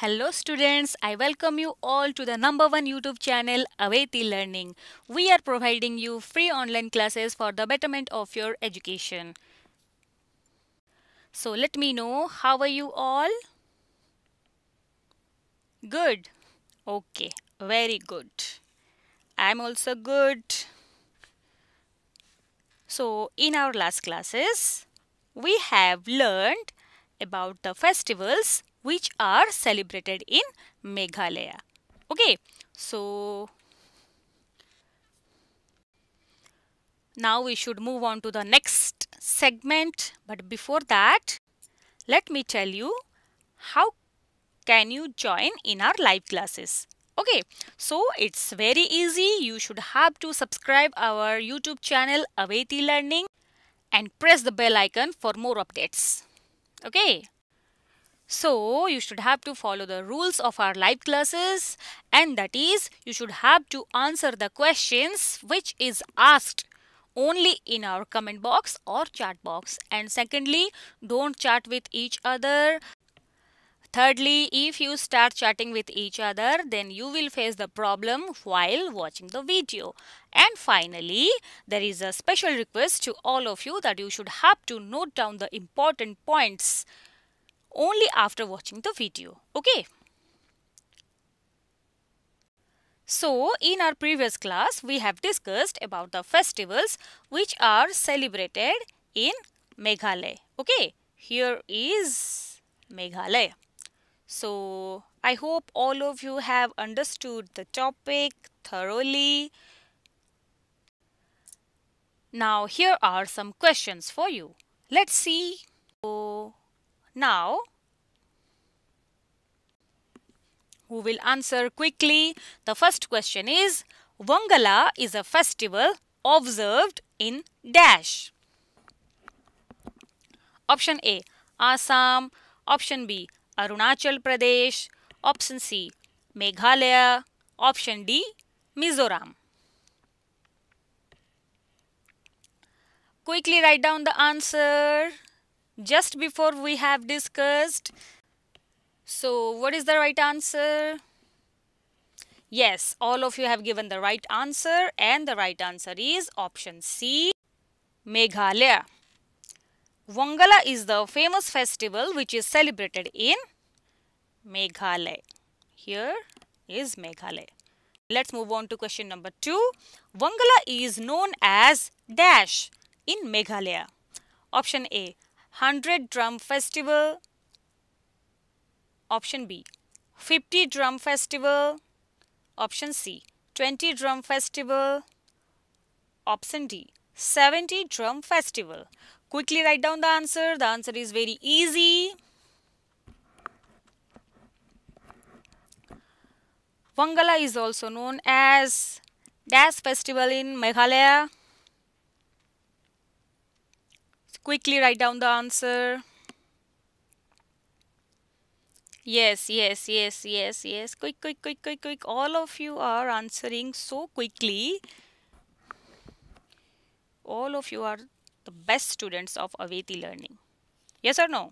Hello students, I welcome you all to the number one YouTube channel Aveti Learning. We are providing you free online classes for the betterment of your education. So let me know, how are you all? Good. Okay, very good. I'm also good. So in our last classes, we have learned about the festivals which are celebrated in Meghalaya. Okay, so now we should move on to the next segment. But before that, let me tell you how can you join in our live classes. Okay, so it's very easy. You should have to subscribe our YouTube channel Aveti Learning and press the bell icon for more updates. Okay. So you should have to follow the rules of our live classes and that is you should have to answer the questions which is asked only in our comment box or chat box and secondly don't chat with each other Thirdly, if you start chatting with each other, then you will face the problem while watching the video. And finally, there is a special request to all of you that you should have to note down the important points only after watching the video. Okay. So, in our previous class, we have discussed about the festivals which are celebrated in Meghalaya. Okay, here is Meghalaya. So, I hope all of you have understood the topic thoroughly. Now, here are some questions for you. Let's see. So, now, who will answer quickly? The first question is Vongala is a festival observed in dash. Option A Assam. Option B Arunachal Pradesh. Option C Meghalaya. Option D Mizoram. Quickly write down the answer just before we have discussed so what is the right answer yes all of you have given the right answer and the right answer is option c meghalaya Wangala is the famous festival which is celebrated in meghalaya here is meghalaya let's move on to question number 2 Wangala is known as dash in meghalaya option a 100 drum festival option B 50 drum festival option C 20 drum festival option D 70 drum festival quickly write down the answer the answer is very easy Wangala is also known as Das festival in Meghalaya quickly write down the answer yes yes yes yes yes quick quick quick quick quick all of you are answering so quickly all of you are the best students of Aveti learning yes or no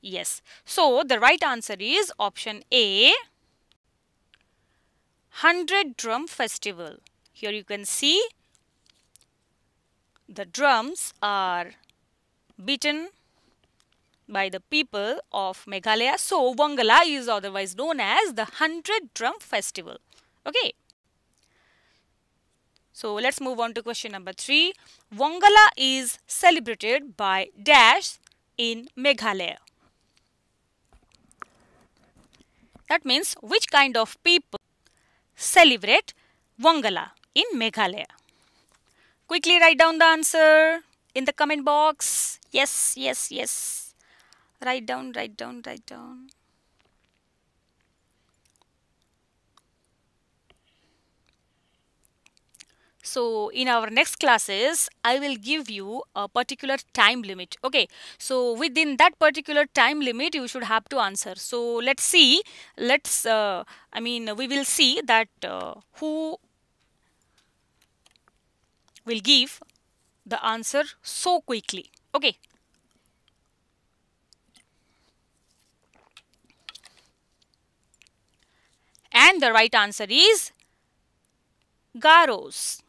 yes so the right answer is option A 100 drum festival here you can see the drums are beaten by the people of Meghalaya. So, Wangala is otherwise known as the 100 Drum Festival. Okay. So, let's move on to question number 3. Wangala is celebrated by dash in Meghalaya. That means which kind of people celebrate Wangala in Meghalaya. Quickly write down the answer in the comment box. Yes, yes, yes. Write down, write down, write down. So in our next classes, I will give you a particular time limit. Okay. So within that particular time limit, you should have to answer. So let's see. Let's, uh, I mean, we will see that uh, who will give the answer so quickly. Okay. And the right answer is Garos.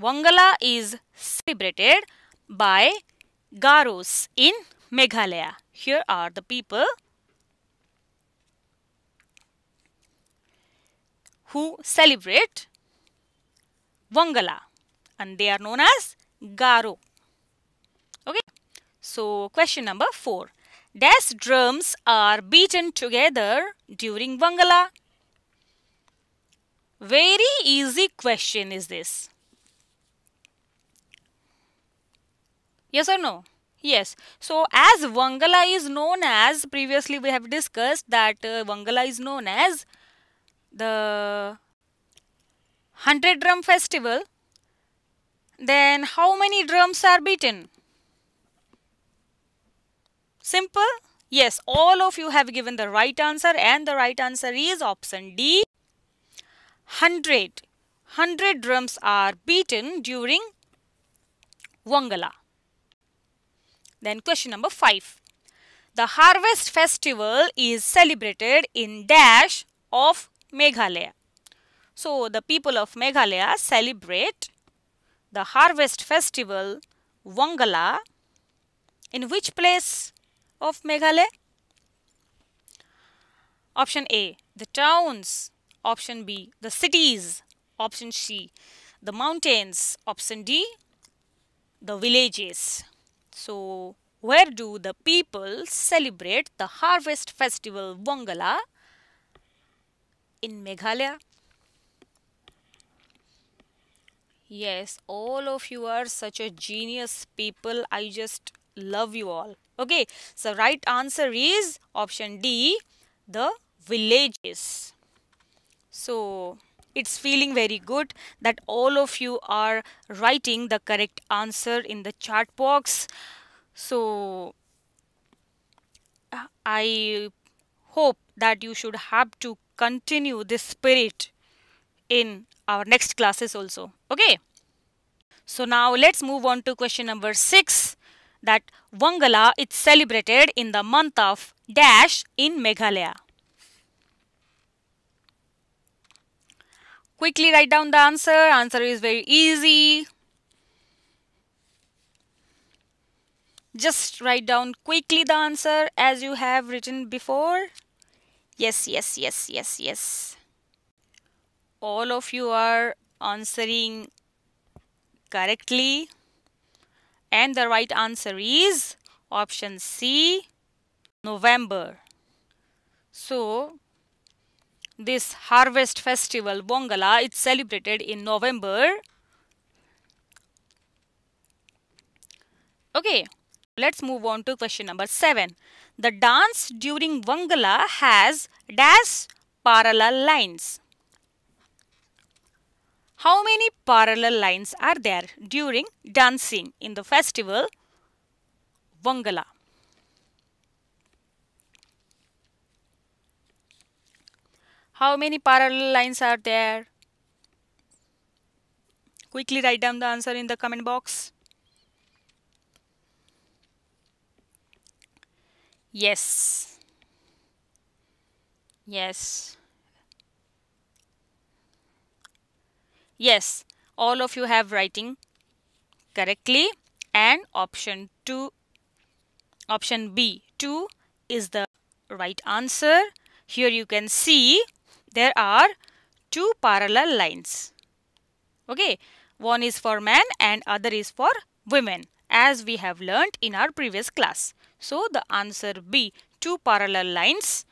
Wangala is celebrated by Garos in Meghalaya. Here are the people who celebrate Wangala and they are known as garo. Okay. So question number 4. Dash drums are beaten together during Vangala. Very easy question is this. Yes or no? Yes. So as Vangala is known as, previously we have discussed that uh, Vangala is known as the 100 drum festival then how many drums are beaten? Simple? Yes, all of you have given the right answer and the right answer is option D. 100. 100 drums are beaten during Wangala. Then question number 5. The harvest festival is celebrated in dash of Meghalaya. So the people of Meghalaya celebrate the harvest festival Wongala in which place of Meghalaya? Option A, the towns. Option B, the cities. Option C, the mountains. Option D, the villages. So, where do the people celebrate the harvest festival Wongala in Meghalaya? Yes, all of you are such a genius people. I just love you all. Okay, so right answer is option D, the villages. So it's feeling very good that all of you are writing the correct answer in the chat box. So I hope that you should have to continue this spirit in our next classes also. Okay. So now let's move on to question number 6 that Wangala is celebrated in the month of dash in Meghalaya. Quickly write down the answer. Answer is very easy. Just write down quickly the answer as you have written before. Yes, yes, yes, yes, yes all of you are answering correctly and the right answer is option C November so this harvest festival Bongala it's celebrated in November okay let's move on to question number 7 the dance during Bongala has dash parallel lines how many parallel lines are there during dancing in the festival Vangala? How many parallel lines are there? Quickly write down the answer in the comment box. Yes. Yes. Yes, all of you have writing correctly and option 2 option B 2 is the right answer. Here you can see there are two parallel lines. Okay, one is for men and other is for women as we have learnt in our previous class. So the answer B, two parallel lines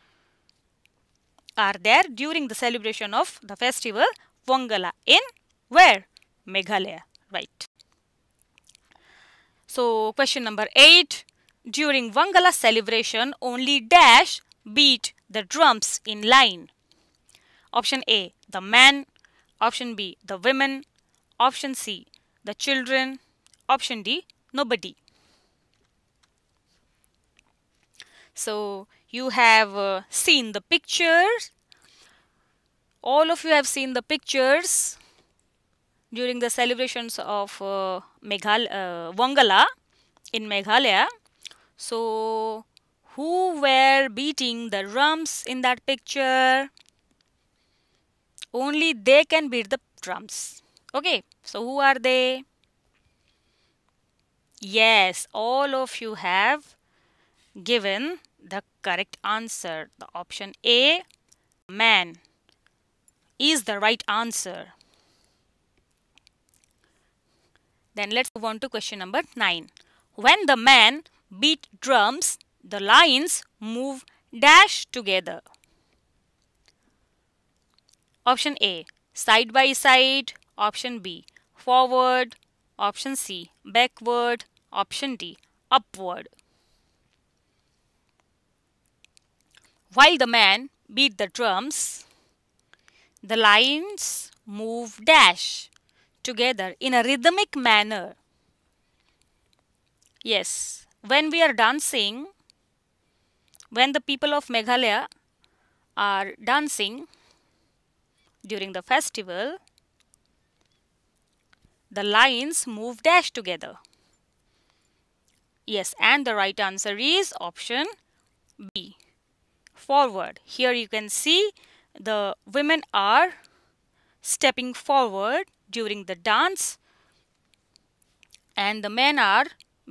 are there during the celebration of the festival Vongala in where? Meghalaya, right. So question number 8. During Wangala celebration, only dash beat the drums in line. Option A, the men. Option B, the women. Option C, the children. Option D, nobody. So you have uh, seen the pictures. All of you have seen the pictures during the celebrations of uh, Meghal uh, Wangala in Meghalaya. So, who were beating the drums in that picture? Only they can beat the drums. Okay, so who are they? Yes, all of you have given the correct answer. The option A, man, is the right answer. Then let's move on to question number 9. When the man beat drums, the lines move dash together. Option A. Side by side. Option B. Forward. Option C. Backward. Option D. Upward. While the man beat the drums, the lines move dash together in a rhythmic manner. Yes, when we are dancing, when the people of Meghalaya are dancing during the festival, the lines move dash together. Yes, and the right answer is option B. Forward. Here you can see the women are stepping forward during the dance and the men are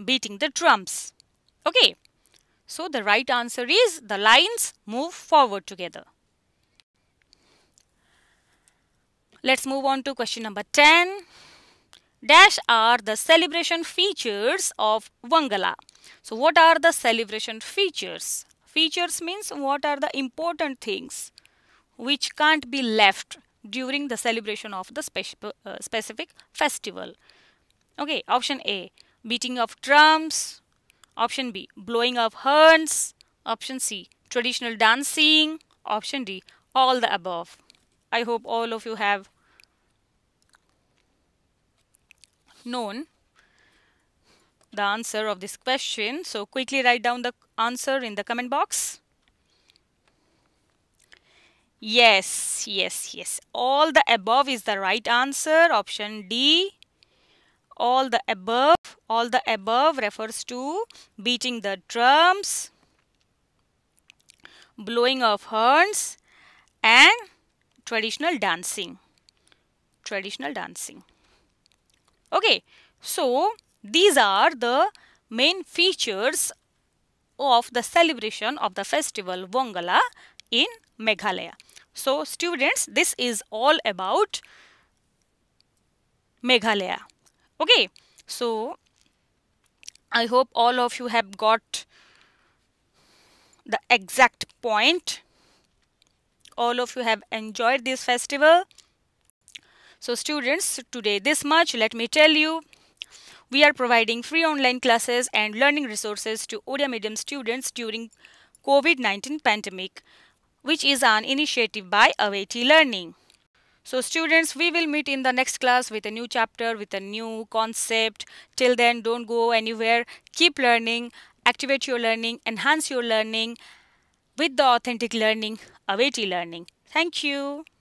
beating the drums. Okay, so the right answer is the lines move forward together. Let's move on to question number 10. Dash are the celebration features of Wangala. So what are the celebration features? Features means what are the important things which can't be left during the celebration of the uh, specific festival. Okay, option A beating of drums, option B blowing of horns, option C traditional dancing, option D all the above. I hope all of you have known the answer of this question. So quickly write down the answer in the comment box. Yes, yes, yes. All the above is the right answer. Option D. All the above. All the above refers to beating the drums, blowing of horns and traditional dancing. Traditional dancing. Okay. So, these are the main features of the celebration of the festival Vongala in Meghalaya. So students, this is all about Meghalaya. Okay, so I hope all of you have got the exact point. All of you have enjoyed this festival. So students, today this much, let me tell you, we are providing free online classes and learning resources to Odia medium students during COVID-19 pandemic which is an initiative by Awaiti Learning. So students, we will meet in the next class with a new chapter, with a new concept. Till then, don't go anywhere. Keep learning, activate your learning, enhance your learning with the authentic learning, Awaiti learning. Thank you.